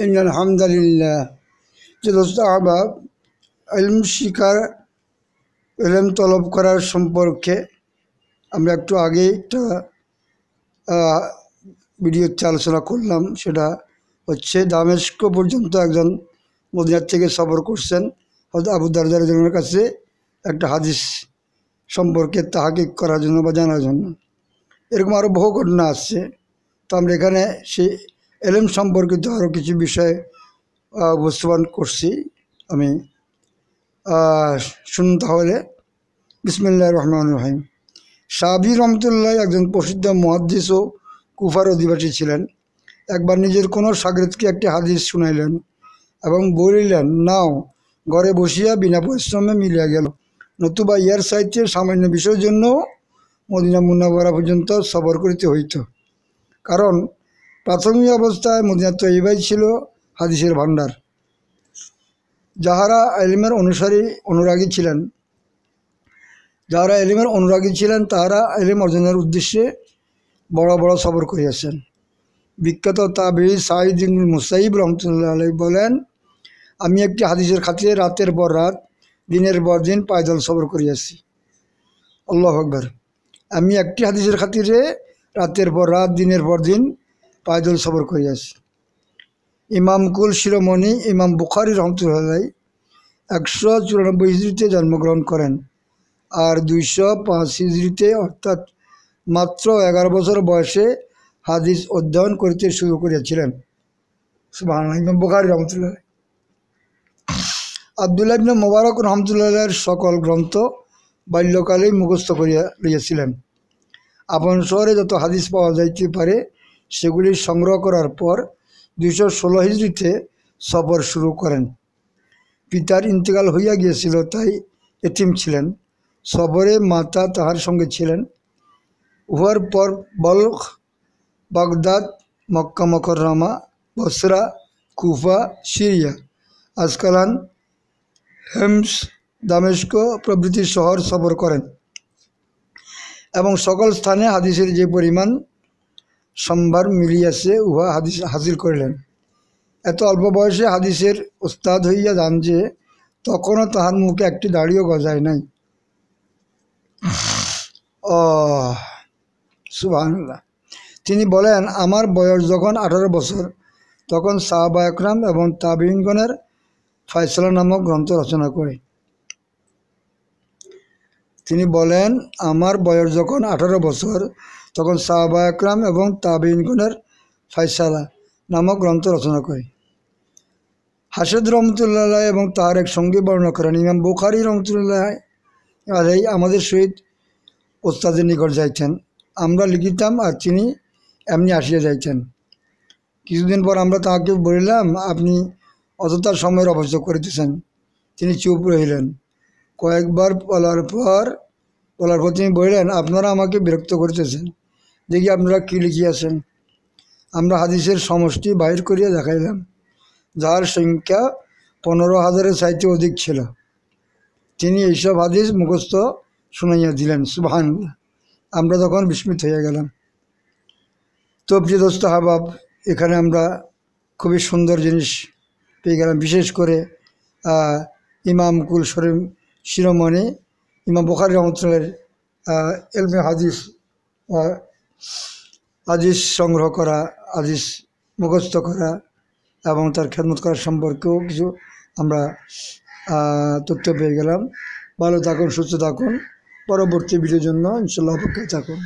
الحمد لله যে দোস্ত আহবাব এলম শিকার এলম তলব করার সম্পর্কে আমরা একটু আগে একটা ভিডিওতে আলোচনা করলাম সেটা হচ্ছে দামেস্ক পর্যন্ত একজন মদিনার থেকে সফর করছেন হয়তো জনের কাছে একটা হাদিস সম্পর্কে তাহাকে করার জন্য বা জানার জন্য এরকম আরও বহু ঘটনা আসছে তো আমরা এখানে সেই এলএম সম্পর্কিত আরও কিছু বিষয়ে উপস্থাপন করছি আমি শুনুন তাহলে বিসমিল্লা রহমান রহিম সাবি রহমতুল্লাহ একজন প্রসিদ্ধ মহাদ্দিস ও কুফার অধিবাসী ছিলেন একবার নিজের কোনো সাগরেদকে একটি হাদিস শুনাইলেন এবং বলিলেন নাও ঘরে বসিয়া বিনা পরিশ্রমে মিলিয়া গেল নতুবা ইয়ার সাহিত্যে সামান্য বিষয়ের জন্য মদিনা মুন্নাবরা পর্যন্ত সবর করিতে হইত কারণ প্রাথমিক অবস্থায় মদিনা তৈবাই ছিল হাদিসের ভাণ্ডার যাহারা এলিমের অনুসারী অনুরাগী ছিলেন যাহারা এলিমের অনুরাগী ছিলেন তাহারা এলিম অর্জনের উদ্দেশ্যে বড় বড় সবর করিয়াছেন বিখ্যাত তাবি সাহিদিন মুসাইব রহমতুল্লাহ বলেন আমি একটি হাদিসের খাতিরে রাতের পর রাত দিনের পর দিন পায়দল সবর করিয়াছি আল্লাহ আকবর আমি একটি হাদিসের খাতিরে রাতের পর রাত দিনের পর দিন পাঁচজন সবর করিয়াছে ইমাম কুল শিরোমণি ইমাম বুখারি রহমতুল্লাহ একশো চুরানব্বই হিজড়িতে জন্মগ্রহণ করেন আর দুইশো পাঁচ হিজড়িতে অর্থাৎ মাত্র এগারো বছর বয়সে হাদিস অধ্যয়ন করিতে শুরু করেছিলেন ইমাম বুখারি রহমতুল্লাহ আবদুল্লাহ ইবনে মোবারক রহমতুল্লাহের সকল গ্রন্থ বাল্যকালেই মুখস্থ করিয়া লইয়াছিলেন আপন শহরে যত হাদিস পাওয়া যাইতে পারে সেগুলি সংগ্রহ করার পর দুশো ষোলো হিজড়িতে সফর শুরু করেন পিতার ইন্তেকাল হইয়া গিয়েছিল তাই এতিম ছিলেন সফরে মাতা তাহার সঙ্গে ছিলেন উহার পর Balkh Baghdad Mecca Mukarramah Basra Kufa Syria আজকালান হেমস দামেস্ক প্রভৃতি শহর সফর করেন এবং সকল স্থানে হাদিসের যে পরিমাণ সম্ভার মিলিয়াছে উহা হাদিস হাজির করিলেন এত অল্প বয়সে হাদিসের উস্তাদ হইয়া যান যে তখনও তাহার মুখে একটি দাড়িও গজায় নাই ও সুবাহান্লাহ তিনি বলেন আমার বয়স যখন আঠারো বছর তখন শাহবায়করাম এবং তাবিনগণের ফাইসলা নামক গ্রন্থ রচনা করে তিনি বলেন আমার বয়স যখন আঠারো বছর তখন সাহাবা আকরাম এবং তাবিনগুনের ফাইসালা নামক গ্রন্থ রচনা করি হাসেদ রহমতুল্লাহ এবং তার এক সঙ্গী বর্ণনা করেন ইমাম বুখারি রহমতুল্লাহ আলাই আমাদের সহিত ওস্তাদের নিকট যাইছেন আমরা লিখিতাম আর তিনি এমনি আসিয়া যাইছেন কিছুদিন পর আমরা তাহাকে বলিলাম আপনি অযথা সময়ের অবস্থা করিতেছেন তিনি চুপ রহিলেন কয়েকবার বলার পর বলার পর তিনি বললেন আপনারা আমাকে বিরক্ত করতেছেন দেখি আপনারা কী লিখিয়াছেন আমরা হাদিসের সমষ্টি বাহির করিয়া দেখাইলাম যার সংখ্যা পনেরো হাজারের চাইতে অধিক ছিল তিনি এইসব হাদিস মুখস্থ শুনাইয়া দিলেন সুবাহান আমরা তখন বিস্মিত হয়ে গেলাম তো প্রিয়দস্ত হাবাব এখানে আমরা খুবই সুন্দর জিনিস পেয়ে গেলাম বিশেষ করে ইমাম কুল শরীফ শিরোমণি ইমাম বোখারি অঞ্চলের এলমে হাদিস আজিস সংগ্রহ করা আজিস মুখস্থ করা এবং তার খেদমত করার সম্পর্কেও কিছু আমরা তথ্য পেয়ে গেলাম ভালো থাকুন সুস্থ থাকুন পরবর্তী ভিডিওর জন্য ইনশাল্লাহ অপেক্ষায় থাকুন